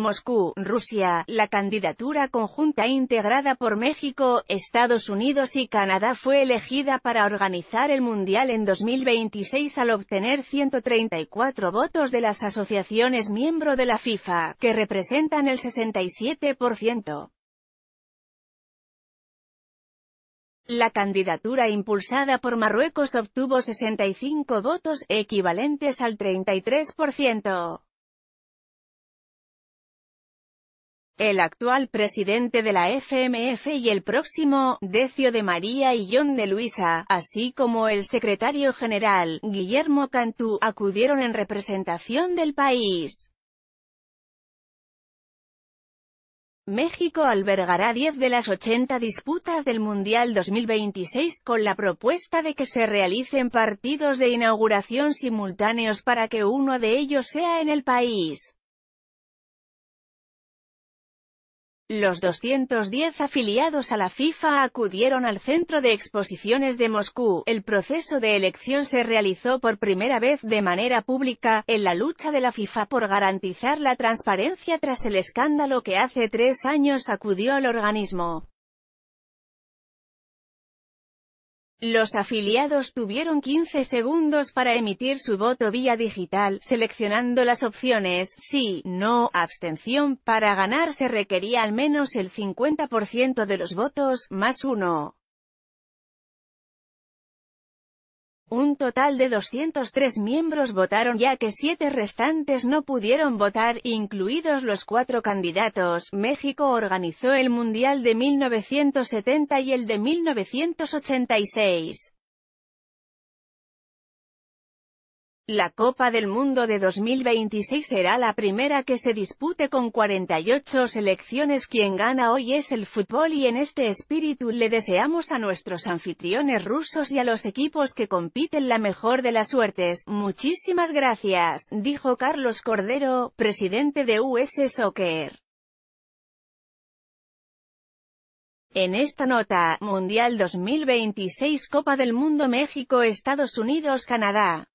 Moscú, Rusia, la candidatura conjunta integrada por México, Estados Unidos y Canadá fue elegida para organizar el Mundial en 2026 al obtener 134 votos de las asociaciones miembro de la FIFA, que representan el 67%. La candidatura impulsada por Marruecos obtuvo 65 votos, equivalentes al 33%. el actual presidente de la FMF y el próximo, Decio de María y John de Luisa, así como el secretario general, Guillermo Cantú, acudieron en representación del país. México albergará 10 de las 80 disputas del Mundial 2026 con la propuesta de que se realicen partidos de inauguración simultáneos para que uno de ellos sea en el país. Los 210 afiliados a la FIFA acudieron al Centro de Exposiciones de Moscú. El proceso de elección se realizó por primera vez de manera pública, en la lucha de la FIFA por garantizar la transparencia tras el escándalo que hace tres años acudió al organismo. Los afiliados tuvieron 15 segundos para emitir su voto vía digital, seleccionando las opciones sí, no, abstención. Para ganar se requería al menos el 50% de los votos, más uno. Un total de 203 miembros votaron ya que siete restantes no pudieron votar, incluidos los cuatro candidatos. México organizó el Mundial de 1970 y el de 1986. La Copa del Mundo de 2026 será la primera que se dispute con 48 selecciones. Quien gana hoy es el fútbol y en este espíritu le deseamos a nuestros anfitriones rusos y a los equipos que compiten la mejor de las suertes. Muchísimas gracias, dijo Carlos Cordero, presidente de US Soccer. En esta nota, Mundial 2026 Copa del Mundo México Estados Unidos Canadá